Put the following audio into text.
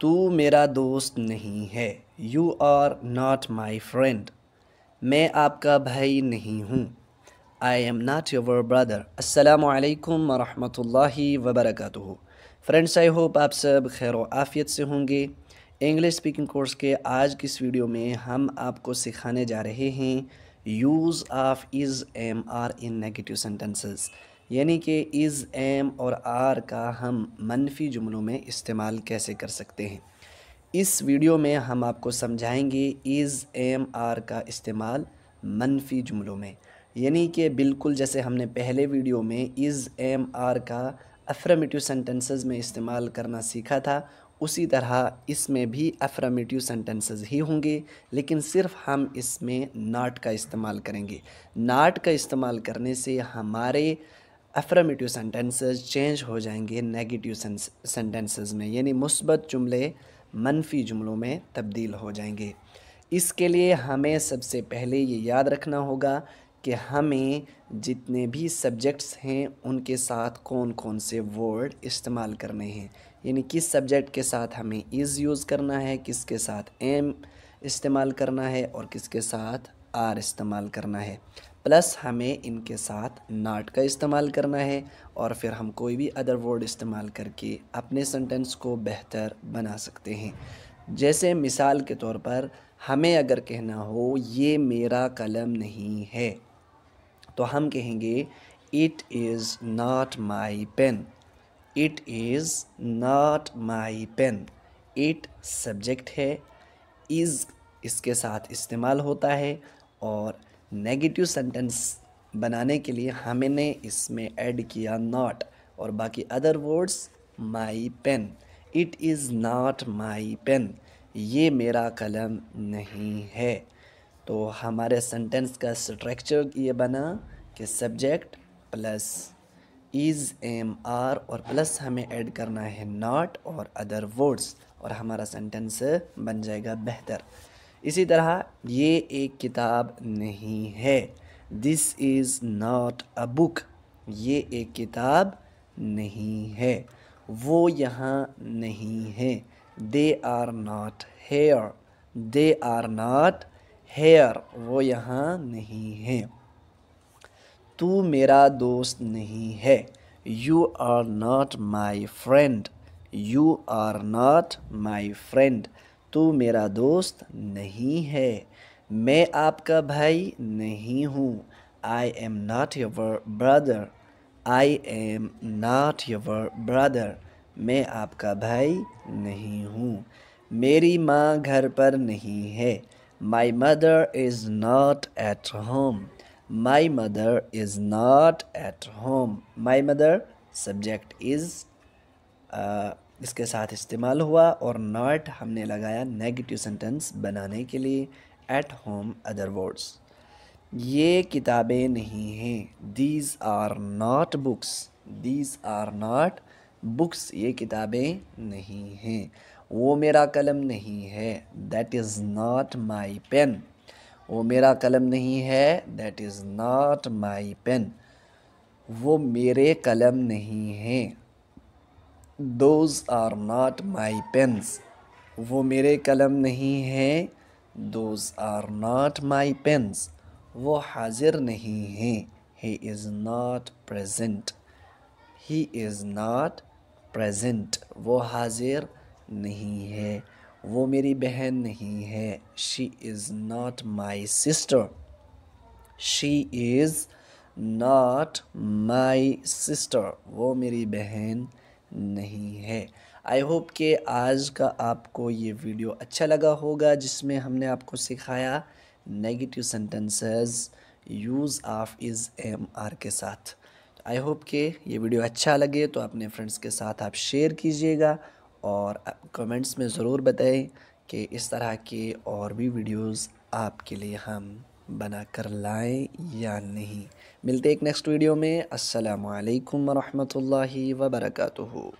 तू मेरा दोस्त नहीं है you are not my friend मैं आपका भाई नहीं हूँ I am not your brother असलकम वरहि वबरक फ्रेंड्स आई होप आप सब खैर आफियत से होंगे इंग्लिश स्पीकिंग कोर्स के आज की इस वीडियो में हम आपको सिखाने जा रहे हैं use of is am are in negative sentences यानी कि इज़ एम और आर का हम मनफी जुमलों में इस्तेमाल कैसे कर सकते हैं इस वीडियो में हम आपको समझाएंगे इज़ एम आर का इस्तेमाल मनफी जुमलों में यानी कि बिल्कुल जैसे हमने पहले वीडियो में इज़ एम आर का अफ्रमेटिव सेंटेंसेस में इस्तेमाल करना सीखा था उसी तरह इसमें भी अफ्रमेटिव सेंटेंसेस ही होंगे लेकिन सिर्फ हम इसमें नाट का इस्तेमाल करेंगे नाट का इस्तेमाल करने से हमारे अफर्मेटिव सेंटेंसेस चेंज हो जाएंगे नेगेटिव सेंटेंसेस में यानी मुस्बत जुमले मनफी जुमलों में तब्दील हो जाएंगे इसके लिए हमें सबसे पहले ये याद रखना होगा कि हमें जितने भी सब्जेक्ट्स हैं उनके साथ कौन कौन से वर्ड इस्तेमाल करने हैं यानी किस सब्जेक्ट के साथ हमें इज़ यूज़ करना है किसके साथ एम इस्तेमाल करना है और किसके साथ आर इस्तेमाल करना है प्लस हमें इनके साथ नाट का इस्तेमाल करना है और फिर हम कोई भी अदर वर्ड इस्तेमाल करके अपने सेंटेंस को बेहतर बना सकते हैं जैसे मिसाल के तौर पर हमें अगर कहना हो ये मेरा कलम नहीं है तो हम कहेंगे it is not my pen it is not my pen it subject है इज़ इसके साथ इस्तेमाल होता है और नेगेटिव सेंटेंस बनाने के लिए हमने इसमें ऐड किया नॉट और बाकी other words my pen it is not my pen ये मेरा कलम नहीं है तो हमारे सेंटेंस का स्ट्रक्चर ये बना कि subject plus is am are और प्लस हमें ऐड करना है नॉट और अदर वर्ड्स और हमारा सेंटेंस बन जाएगा बेहतर इसी तरह ये एक किताब नहीं है this is not a book ये एक किताब नहीं है वो यहाँ नहीं है they are not here they are not here वो यहाँ नहीं है तू मेरा दोस्त नहीं है you are not my friend you are not my friend तू मेरा दोस्त नहीं है मैं आपका भाई नहीं हूँ I am not your brother I am not your brother मैं आपका भाई नहीं हूँ मेरी माँ घर पर नहीं है my mother is not at home my mother is not at home my mother subject is इसके साथ इस्तेमाल हुआ और नॉट हमने लगाया नेगेटिव सेंटेंस बनाने के लिए एट होम अदर वर्ड्स ये किताबें नहीं हैं these are not books these are not books ये किताबें नहीं हैं वो मेरा कलम नहीं है that is not my pen वो मेरा कलम नहीं है that is not my pen वो मेरे कलम नहीं हैं those are not my pens वो मेरे कलम नहीं हैं those are not my pens वो हाजिर नहीं हैं he is not present he is not present वो हाजिर नहीं है वो मेरी बहन नहीं है she is not my sister she is not my sister वो मेरी बहन नहीं है आई होप कि आज का आपको ये वीडियो अच्छा लगा होगा जिसमें हमने आपको सिखाया negative sentences use of is am are के साथ आई होप कि ये वीडियो अच्छा लगे तो अपने फ्रेंड्स के साथ आप शेयर कीजिएगा और कमेंट्स में ज़रूर बताएं कि इस तरह के और भी वीडियोस आपके लिए हम बना कर लाएँ या नहीं मिलते एक नेक्स्ट वीडियो में असलकम वरहमल वबरकू